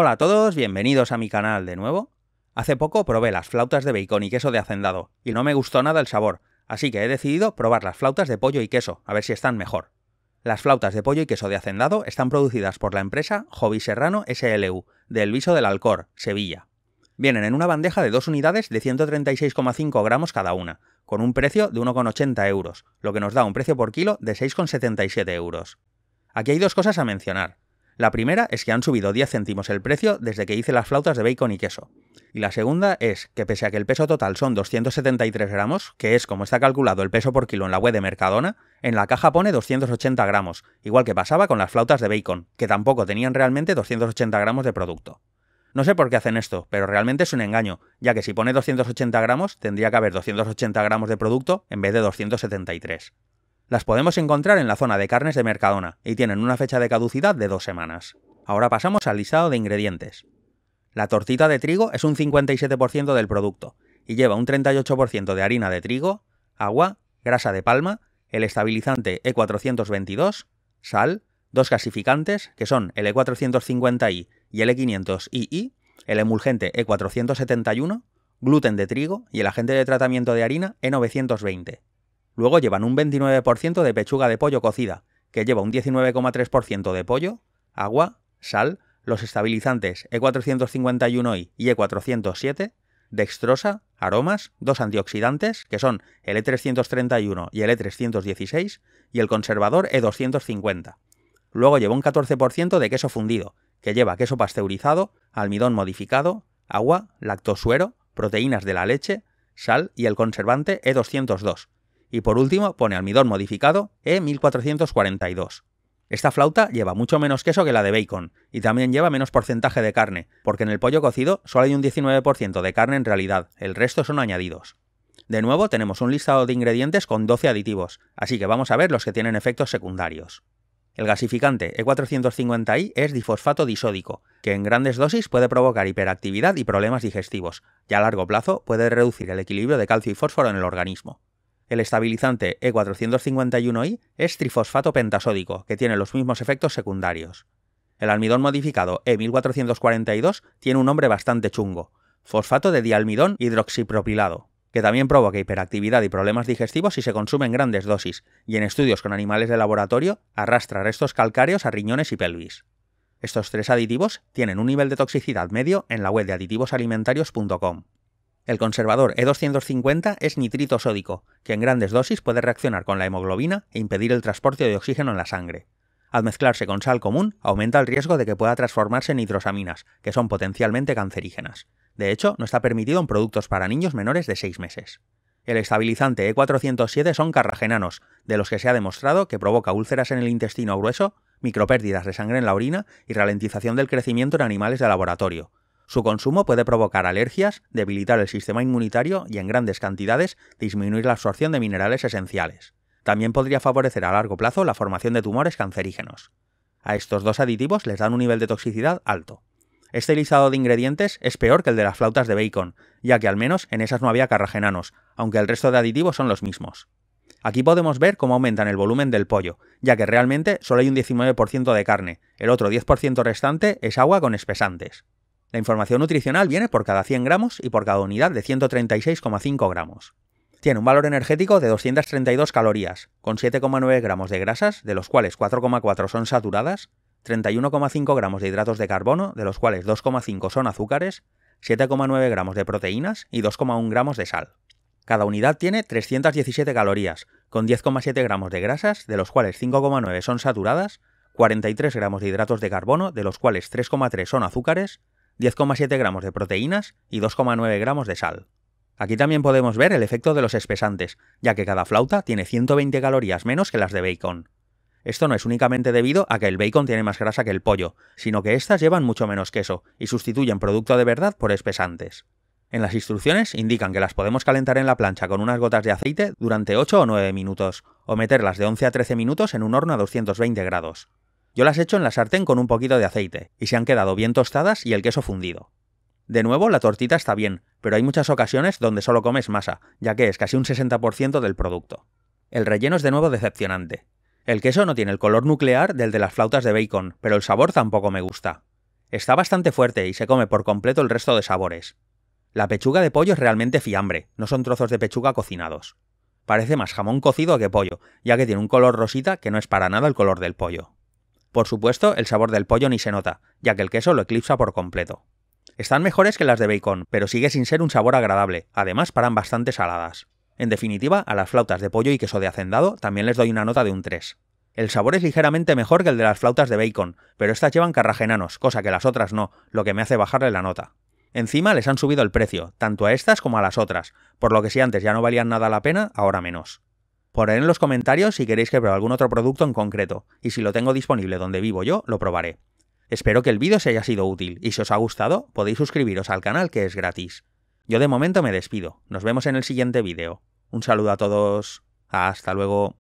Hola a todos, bienvenidos a mi canal de nuevo. Hace poco probé las flautas de bacon y queso de hacendado, y no me gustó nada el sabor, así que he decidido probar las flautas de pollo y queso, a ver si están mejor. Las flautas de pollo y queso de hacendado están producidas por la empresa Jovi Serrano SLU, de Viso del Alcor, Sevilla. Vienen en una bandeja de dos unidades de 136,5 gramos cada una, con un precio de 1,80 euros, lo que nos da un precio por kilo de 6,77 euros. Aquí hay dos cosas a mencionar. La primera es que han subido 10 céntimos el precio desde que hice las flautas de bacon y queso. Y la segunda es que pese a que el peso total son 273 gramos, que es como está calculado el peso por kilo en la web de Mercadona, en la caja pone 280 gramos, igual que pasaba con las flautas de bacon, que tampoco tenían realmente 280 gramos de producto. No sé por qué hacen esto, pero realmente es un engaño, ya que si pone 280 gramos tendría que haber 280 gramos de producto en vez de 273. Las podemos encontrar en la zona de carnes de Mercadona y tienen una fecha de caducidad de dos semanas. Ahora pasamos al listado de ingredientes. La tortita de trigo es un 57% del producto y lleva un 38% de harina de trigo, agua, grasa de palma, el estabilizante E422, sal, dos gasificantes, que son el E450i y el E500ii, el emulgente E471, gluten de trigo y el agente de tratamiento de harina E920. Luego llevan un 29% de pechuga de pollo cocida, que lleva un 19,3% de pollo, agua, sal, los estabilizantes E451i y E407, dextrosa, aromas, dos antioxidantes, que son el E331 y el E316, y el conservador E250. Luego lleva un 14% de queso fundido, que lleva queso pasteurizado, almidón modificado, agua, lactosuero, proteínas de la leche, sal y el conservante E202, y por último pone almidón modificado E1442. Esta flauta lleva mucho menos queso que la de bacon, y también lleva menos porcentaje de carne, porque en el pollo cocido solo hay un 19% de carne en realidad, el resto son añadidos. De nuevo tenemos un listado de ingredientes con 12 aditivos, así que vamos a ver los que tienen efectos secundarios. El gasificante E450i es difosfato disódico, que en grandes dosis puede provocar hiperactividad y problemas digestivos, y a largo plazo puede reducir el equilibrio de calcio y fósforo en el organismo. El estabilizante E451I es trifosfato pentasódico, que tiene los mismos efectos secundarios. El almidón modificado E1442 tiene un nombre bastante chungo, fosfato de dialmidón hidroxipropilado, que también provoca hiperactividad y problemas digestivos si se consume en grandes dosis, y en estudios con animales de laboratorio arrastra restos calcáreos a riñones y pelvis. Estos tres aditivos tienen un nivel de toxicidad medio en la web de aditivosalimentarios.com. El conservador E250 es nitrito sódico, que en grandes dosis puede reaccionar con la hemoglobina e impedir el transporte de oxígeno en la sangre. Al mezclarse con sal común, aumenta el riesgo de que pueda transformarse en nitrosaminas, que son potencialmente cancerígenas. De hecho, no está permitido en productos para niños menores de 6 meses. El estabilizante E407 son carragenanos, de los que se ha demostrado que provoca úlceras en el intestino grueso, micropérdidas de sangre en la orina y ralentización del crecimiento en animales de laboratorio, su consumo puede provocar alergias, debilitar el sistema inmunitario y en grandes cantidades disminuir la absorción de minerales esenciales. También podría favorecer a largo plazo la formación de tumores cancerígenos. A estos dos aditivos les dan un nivel de toxicidad alto. Este listado de ingredientes es peor que el de las flautas de bacon, ya que al menos en esas no había carragenanos, aunque el resto de aditivos son los mismos. Aquí podemos ver cómo aumentan el volumen del pollo, ya que realmente solo hay un 19% de carne, el otro 10% restante es agua con espesantes. La información nutricional viene por cada 100 gramos y por cada unidad de 136,5 gramos. Tiene un valor energético de 232 calorías, con 7,9 gramos de grasas, de los cuales 4,4 son saturadas, 31,5 gramos de hidratos de carbono, de los cuales 2,5 son azúcares, 7,9 gramos de proteínas y 2,1 gramos de sal. Cada unidad tiene 317 calorías, con 10,7 gramos de grasas, de los cuales 5,9 son saturadas, 43 gramos de hidratos de carbono, de los cuales 3,3 son azúcares, 10,7 gramos de proteínas y 2,9 gramos de sal. Aquí también podemos ver el efecto de los espesantes, ya que cada flauta tiene 120 calorías menos que las de bacon. Esto no es únicamente debido a que el bacon tiene más grasa que el pollo, sino que estas llevan mucho menos queso y sustituyen producto de verdad por espesantes. En las instrucciones indican que las podemos calentar en la plancha con unas gotas de aceite durante 8 o 9 minutos, o meterlas de 11 a 13 minutos en un horno a 220 grados. Yo las he hecho en la sartén con un poquito de aceite, y se han quedado bien tostadas y el queso fundido. De nuevo, la tortita está bien, pero hay muchas ocasiones donde solo comes masa, ya que es casi un 60% del producto. El relleno es de nuevo decepcionante. El queso no tiene el color nuclear del de las flautas de bacon, pero el sabor tampoco me gusta. Está bastante fuerte y se come por completo el resto de sabores. La pechuga de pollo es realmente fiambre, no son trozos de pechuga cocinados. Parece más jamón cocido que pollo, ya que tiene un color rosita que no es para nada el color del pollo. Por supuesto, el sabor del pollo ni se nota, ya que el queso lo eclipsa por completo. Están mejores que las de bacon, pero sigue sin ser un sabor agradable, además paran bastante saladas. En definitiva, a las flautas de pollo y queso de hacendado también les doy una nota de un 3. El sabor es ligeramente mejor que el de las flautas de bacon, pero estas llevan carragenanos, cosa que las otras no, lo que me hace bajarle la nota. Encima les han subido el precio, tanto a estas como a las otras, por lo que si antes ya no valían nada la pena, ahora menos. Poned en los comentarios si queréis que pruebe algún otro producto en concreto, y si lo tengo disponible donde vivo yo, lo probaré. Espero que el vídeo os haya sido útil, y si os ha gustado, podéis suscribiros al canal que es gratis. Yo de momento me despido, nos vemos en el siguiente vídeo. Un saludo a todos, hasta luego.